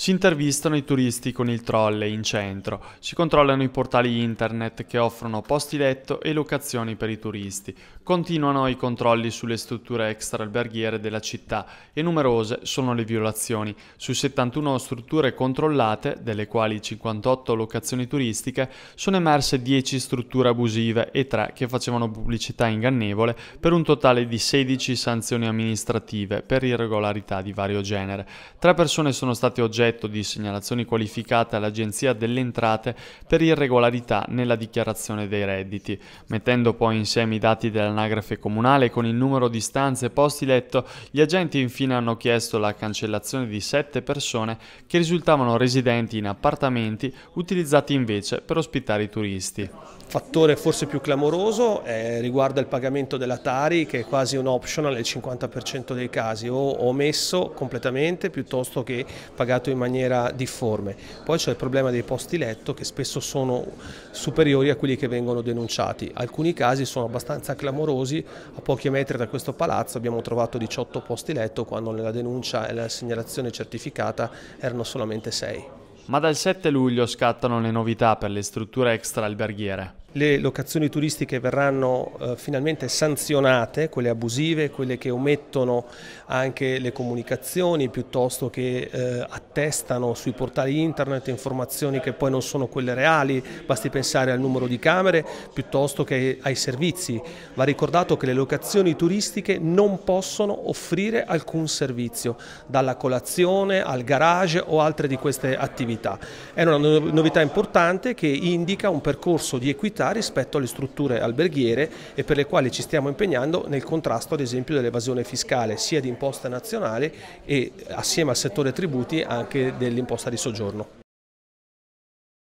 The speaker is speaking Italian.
Si intervistano i turisti con il trolley in centro, si controllano i portali internet che offrono posti letto e locazioni per i turisti, continuano i controlli sulle strutture extraalberghiere della città e numerose sono le violazioni. Su 71 strutture controllate, delle quali 58 locazioni turistiche, sono emerse 10 strutture abusive e 3 che facevano pubblicità ingannevole per un totale di 16 sanzioni amministrative per irregolarità di vario genere. Tre persone sono state oggetto oggetto di segnalazioni qualificate all'Agenzia delle Entrate per irregolarità nella dichiarazione dei redditi. Mettendo poi insieme i dati dell'anagrafe comunale con il numero di stanze posti letto, gli agenti infine hanno chiesto la cancellazione di sette persone che risultavano residenti in appartamenti utilizzati invece per ospitare i turisti. Fattore forse più clamoroso eh, riguarda il pagamento della Tari che è quasi un optional nel 50% dei casi o omesso completamente piuttosto che pagato in in maniera difforme. Poi c'è il problema dei posti letto che spesso sono superiori a quelli che vengono denunciati. Alcuni casi sono abbastanza clamorosi, a pochi metri da questo palazzo abbiamo trovato 18 posti letto quando nella denuncia e la segnalazione certificata erano solamente 6. Ma dal 7 luglio scattano le novità per le strutture extra alberghiere. Le locazioni turistiche verranno eh, finalmente sanzionate, quelle abusive, quelle che omettono anche le comunicazioni piuttosto che eh, attestano sui portali internet informazioni che poi non sono quelle reali, basti pensare al numero di camere piuttosto che ai servizi. Va ricordato che le locazioni turistiche non possono offrire alcun servizio, dalla colazione al garage o altre di queste attività novità. È una novità importante che indica un percorso di equità rispetto alle strutture alberghiere e per le quali ci stiamo impegnando nel contrasto ad esempio dell'evasione fiscale sia di imposta nazionale e assieme al settore tributi anche dell'imposta di soggiorno.